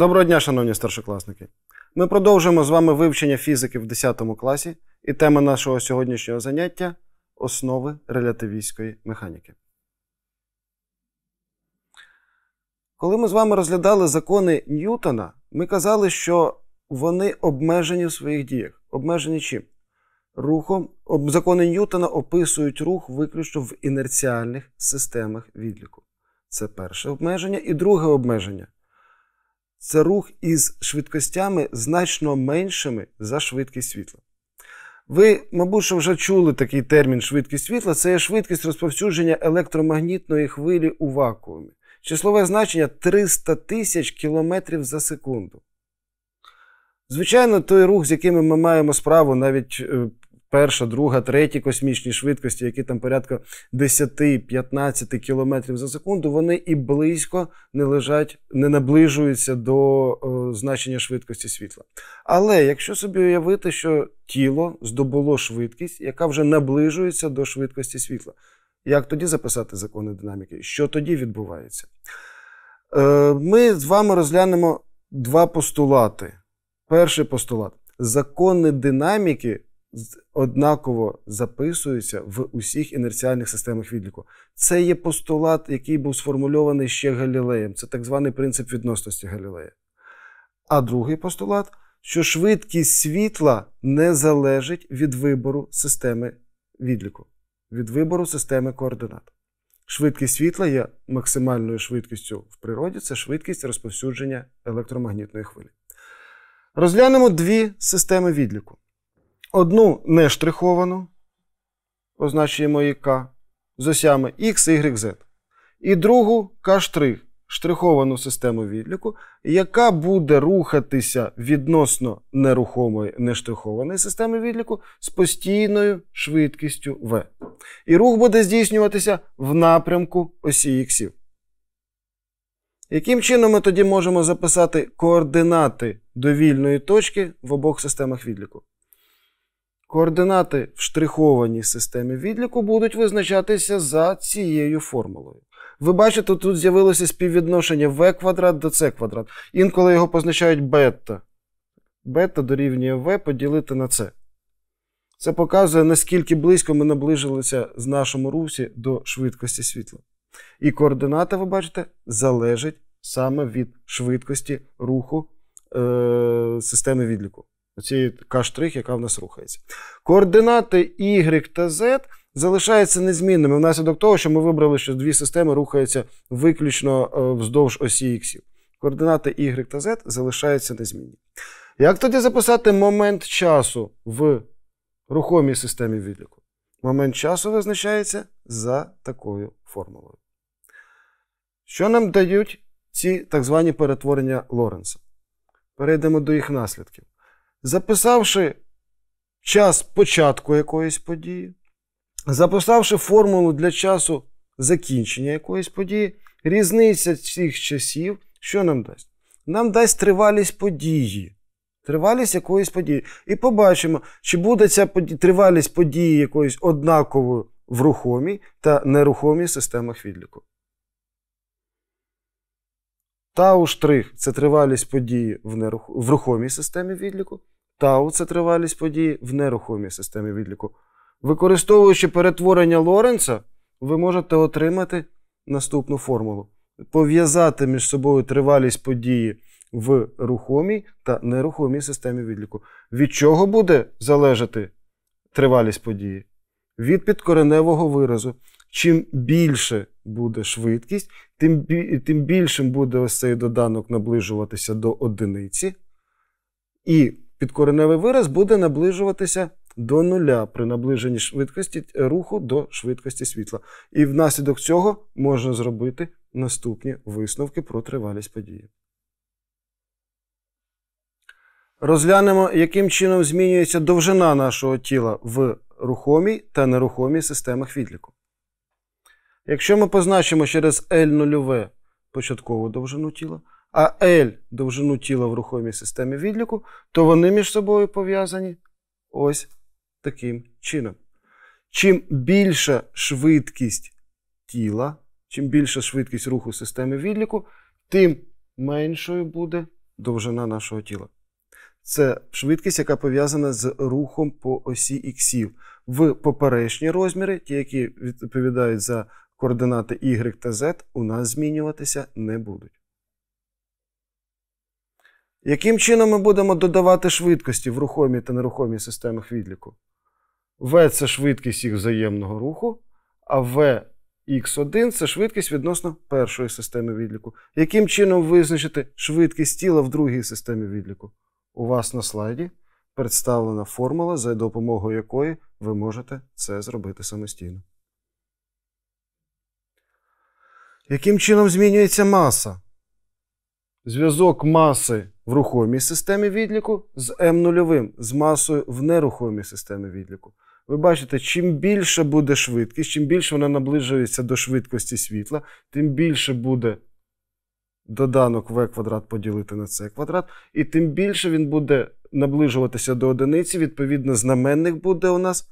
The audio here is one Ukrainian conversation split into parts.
Доброго дня, шановні старшокласники! Ми продовжуємо з вами вивчення фізики в 10 класі і тема нашого сьогоднішнього заняття основи релятивістської механіки. Коли ми з вами розглядали закони Ньютона, ми казали, що вони обмежені в своїх діях. Обмежені чим? Рухом. Закони Ньютона описують рух виключно в інерціальних системах відліку. Це перше обмеження. І друге обмеження це рух із швидкостями значно меншими за швидкість світла. Ви, мабуть, що вже чули такий термін швидкість світла це є швидкість розповсюдження електромагнітної хвилі у вакуумі. Числове значення 300 тисяч кілометрів за секунду. Звичайно, той рух, з яким ми маємо справу навіть е, перша, друга, треті космічні швидкості, які там порядка 10-15 км за секунду, вони і близько не лежать, не наближуються до о, е, значення швидкості світла. Але якщо собі уявити, що тіло здобуло швидкість, яка вже наближується до швидкості світла, як тоді записати закони динаміки? Що тоді відбувається? Е, ми з вами розглянемо два постулати. Перший постулат. Закони динаміки однаково записуються в усіх інерціальних системах відліку. Це є постулат, який був сформульований ще Галілеєм. Це так званий принцип відносності Галілея. А другий постулат, що швидкість світла не залежить від вибору системи відліку, від вибору системи координат. Швидкість світла є максимальною швидкістю в природі, це швидкість розповсюдження електромагнітної хвилі. Розглянемо дві системи відліку. Одну нештриховану, означуємо її К з осями X, Y, Z. І другу К' штрих, штриховану систему відліку, яка буде рухатися відносно нерухомої нештрихованої системи відліку з постійною швидкістю V. І рух буде здійснюватися в напрямку осі Х. Яким чином ми тоді можемо записати координати довільної точки в обох системах відліку? Координати в штрихованій системі відліку будуть визначатися за цією формулою. Ви бачите, тут з'явилося співвідношення v квадрат до c квадрат. Інколи його позначають бета. Бета дорівнює v поділити на c. Це показує, наскільки близько ми наближилися з нашому русі до швидкості світла. І координата, ви бачите, залежить саме від швидкості руху е- системи відліку. Оці каштрих, яка в нас рухається. Координати Y та Z залишаються незмінними внаслідок того, що ми вибрали, що дві системи рухаються виключно е, вздовж осі Х. Координати Y та Z залишаються незмінні. Як тоді записати момент часу в рухомій системі відліку? Момент часу визначається за такою формулою. Що нам дають ці так звані перетворення Лоренса? Перейдемо до їх наслідків записавши час початку якоїсь події, записавши формулу для часу закінчення якоїсь події, різниця цих часів, що нам дасть? Нам дасть тривалість події. Тривалість якоїсь події. І побачимо, чи буде ця подія, тривалість події якоїсь однакової в рухомій та нерухомій системах відліку. Тау штрих це тривалість події в, нерух... в рухомій системі відліку. Тау це тривалість події в нерухомій системі відліку. Використовуючи перетворення Лоренца, ви можете отримати наступну формулу: пов'язати між собою тривалість події в рухомій та нерухомій системі відліку. Від чого буде залежати тривалість події? Від підкореневого виразу. Чим більше буде швидкість, тим тим більшим буде ось цей доданок наближуватися до одиниці. І підкореневий вираз буде наближуватися до нуля при наближенні швидкості е, руху до швидкості світла. І внаслідок цього можна зробити наступні висновки про тривалість події. Розглянемо, яким чином змінюється довжина нашого тіла в рухомій та нерухомій системах відліку. Якщо ми позначимо через L0 початкову довжину тіла, а L довжину тіла в рухомій системі відліку, то вони між собою пов'язані ось таким чином. Чим більша швидкість тіла, чим більша швидкість руху системи відліку, тим меншою буде довжина нашого тіла. Це швидкість, яка пов'язана з рухом по осі іксів в поперечні розміри, ті, які відповідають за координати y та z у нас змінюватися не будуть. Яким чином ми будемо додавати швидкості в рухомі та нерухомі системах відліку? V це швидкість їх взаємного руху, а vx 1 це швидкість відносно першої системи відліку. Яким чином визначити швидкість тіла в другій системі відліку? У вас на слайді представлена формула, за допомогою якої ви можете це зробити самостійно. Яким чином змінюється маса? Зв'язок маси в рухомій системі відліку з М0 з масою в нерухомій системі відліку. Ви бачите, чим більше буде швидкість, чим більше вона наближується до швидкості світла, тим більше буде доданок В квадрат поділити на С квадрат, і тим більше він буде наближуватися до одиниці, відповідно, знаменник буде у нас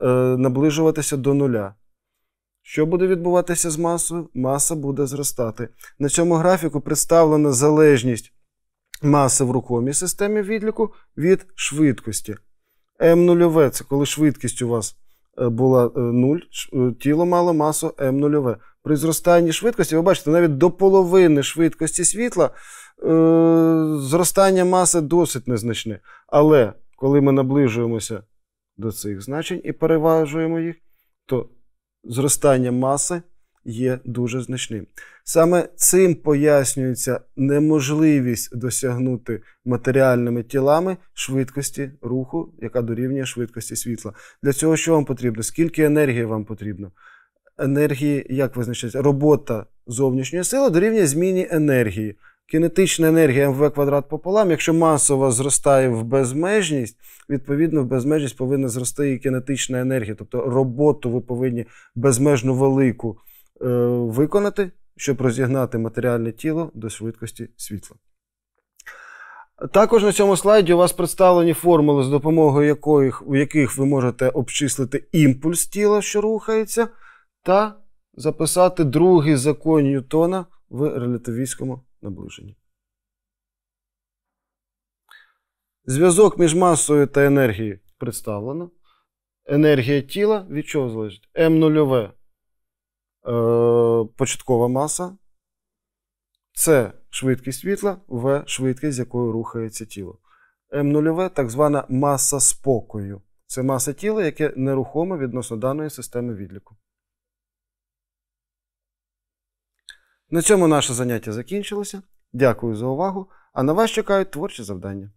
е, наближуватися до нуля. Що буде відбуватися з масою? Маса буде зростати. На цьому графіку представлена залежність маси в рухомій системі відліку від швидкості. М0 це коли швидкість у вас е, була 0, е, е, тіло мало масу М0. При зростанні швидкості, ви бачите, навіть до половини швидкості світла зростання маси досить незначне. Але коли ми наближуємося до цих значень і переважуємо їх, то зростання маси є дуже значним. Саме цим пояснюється неможливість досягнути матеріальними тілами швидкості руху, яка дорівнює швидкості світла. Для цього що вам потрібно? Скільки енергії вам потрібно? Енергії, як визначається, робота зовнішньої сили дорівнює зміні енергії. Кінетична енергія МВ квадрат пополам, якщо масово зростає в безмежність, відповідно в безмежність повинна зрости і кінетична енергія. Тобто роботу ви повинні безмежно велику е, виконати, щоб розігнати матеріальне тіло до швидкості світла. Також на цьому слайді у вас представлені формули, з допомогою яких, у яких ви можете обчислити імпульс тіла, що рухається, та записати другий закон Ньютона в релятивістському наближенні. Зв'язок між масою та енергією представлено. Енергія тіла від чого залежить? М0 е, початкова маса. Це швидкість світла, В швидкість, з якою рухається тіло. М0В так звана маса спокою. Це маса тіла, яке нерухоме відносно даної системи відліку. На цьому наше заняття закінчилося. Дякую за увагу! А на вас чекають творчі завдання.